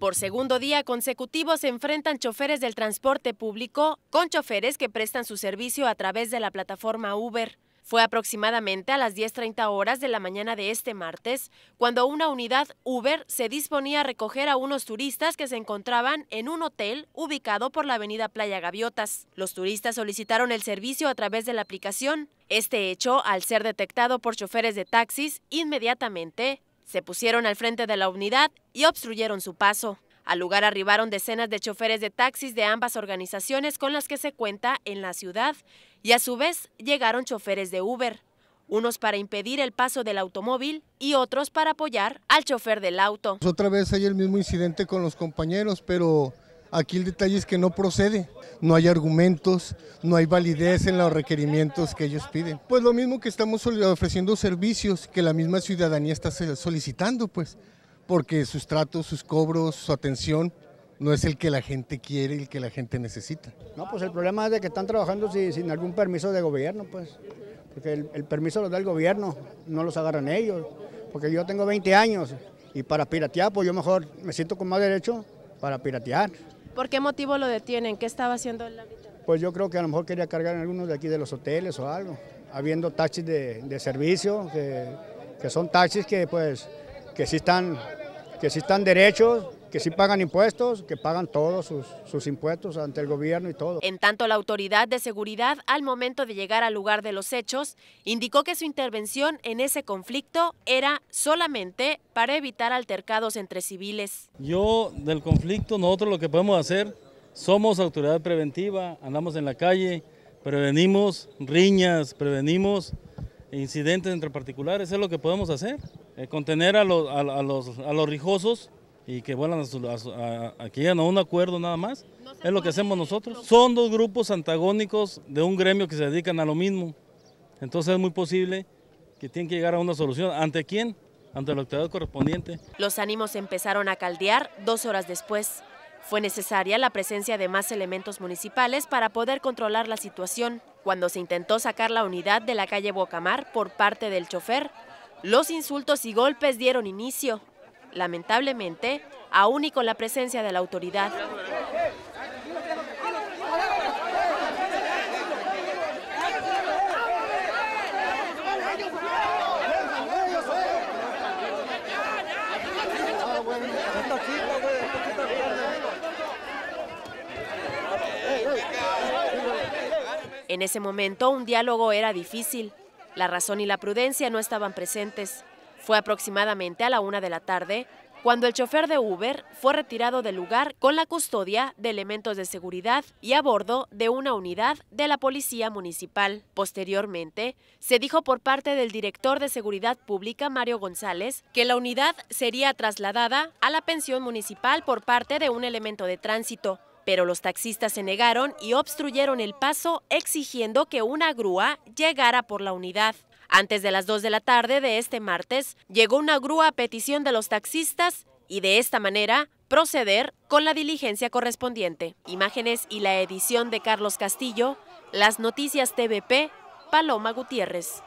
Por segundo día consecutivo se enfrentan choferes del transporte público con choferes que prestan su servicio a través de la plataforma Uber. Fue aproximadamente a las 10.30 horas de la mañana de este martes cuando una unidad Uber se disponía a recoger a unos turistas que se encontraban en un hotel ubicado por la avenida Playa Gaviotas. Los turistas solicitaron el servicio a través de la aplicación. Este hecho, al ser detectado por choferes de taxis, inmediatamente se pusieron al frente de la unidad y obstruyeron su paso. Al lugar arribaron decenas de choferes de taxis de ambas organizaciones con las que se cuenta en la ciudad y a su vez llegaron choferes de Uber, unos para impedir el paso del automóvil y otros para apoyar al chofer del auto. Otra vez hay el mismo incidente con los compañeros, pero Aquí el detalle es que no procede, no hay argumentos, no hay validez en los requerimientos que ellos piden. Pues lo mismo que estamos ofreciendo servicios que la misma ciudadanía está solicitando, pues, porque sus tratos, sus cobros, su atención no es el que la gente quiere y el que la gente necesita. No, pues el problema es de que están trabajando sin, algún permiso de gobierno, pues, porque el, el permiso lo da el gobierno, no los agarran ellos, porque yo tengo 20 años y para piratear, pues yo mejor me siento con más derecho para piratear. ¿Por qué motivo lo detienen? ¿Qué estaba haciendo el habitante? Pues yo creo que a lo mejor quería cargar en algunos de aquí de los hoteles o algo, habiendo taxis de, servicio, que, son taxis que pues que sí están, que sí están derechos, que sí pagan impuestos, que pagan todos sus, impuestos ante el gobierno y todo. En tanto, la autoridad de seguridad, al momento de llegar al lugar de los hechos, indicó que su intervención en ese conflicto era solamente para evitar altercados entre civiles. Yo, del conflicto, nosotros lo que podemos hacer, somos autoridad preventiva, andamos en la calle, prevenimos riñas, prevenimos incidentes entre particulares, es lo que podemos hacer, eh, contener los, a los rijosos y que vuelan a, un acuerdo nada más. es lo que hacemos nosotros. Son dos grupos antagónicos de un gremio que se dedican a lo mismo. Entonces es muy posible que tienen que llegar a una solución. ¿Ante quién? Ante la autoridad correspondiente. Los ánimos empezaron a caldear dos horas después. Fue necesaria la presencia de más elementos municipales para poder controlar la situación. Cuando se intentó sacar la unidad de la calle Bocamar por parte del chofer, los insultos y golpes dieron inicio lamentablemente, aún y con la presencia de la autoridad. En ese momento un diálogo era difícil. La razón y la prudencia no estaban presentes. Fue aproximadamente a la una de la tarde cuando el chofer de Uber fue retirado del lugar con la custodia de elementos de seguridad y a bordo de una unidad de la Policía Municipal. Posteriormente, se dijo por parte del director de Seguridad Pública, Mario González, que la unidad sería trasladada a la pensión municipal por parte de un elemento de tránsito. Pero los taxistas se negaron y obstruyeron el paso exigiendo que una grúa llegara por la unidad. Antes de las 2 de la tarde de este martes, llegó una grúa a petición de los taxistas y de esta manera proceder con la diligencia correspondiente. Imágenes y la edición de Carlos Castillo, las noticias TVP, Paloma Gutiérrez.